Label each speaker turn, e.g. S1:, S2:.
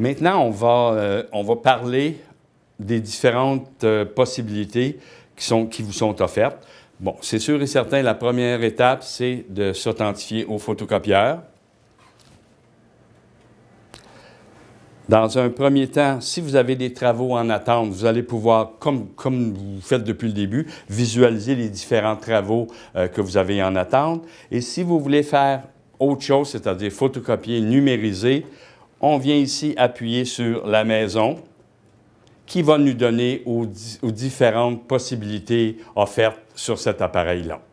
S1: Maintenant, euh, on va, parler des différentes euh, possibilités qui, vous sont offertes. Bon, c'est sûr et certain, la première étape, c'est de s'authentifier au photocopieur. Dans un premier temps, si vous avez des travaux en attente, vous allez pouvoir, comme, comme vous faites depuis le début, visualiser les différents travaux euh, que vous avez en attente. Et si vous voulez faire autre chose, c'est-à-dire photocopier, numériser, on vient ici appuyer sur la maison qui va nous donner aux, différentes possibilités offertes sur cet appareil-là.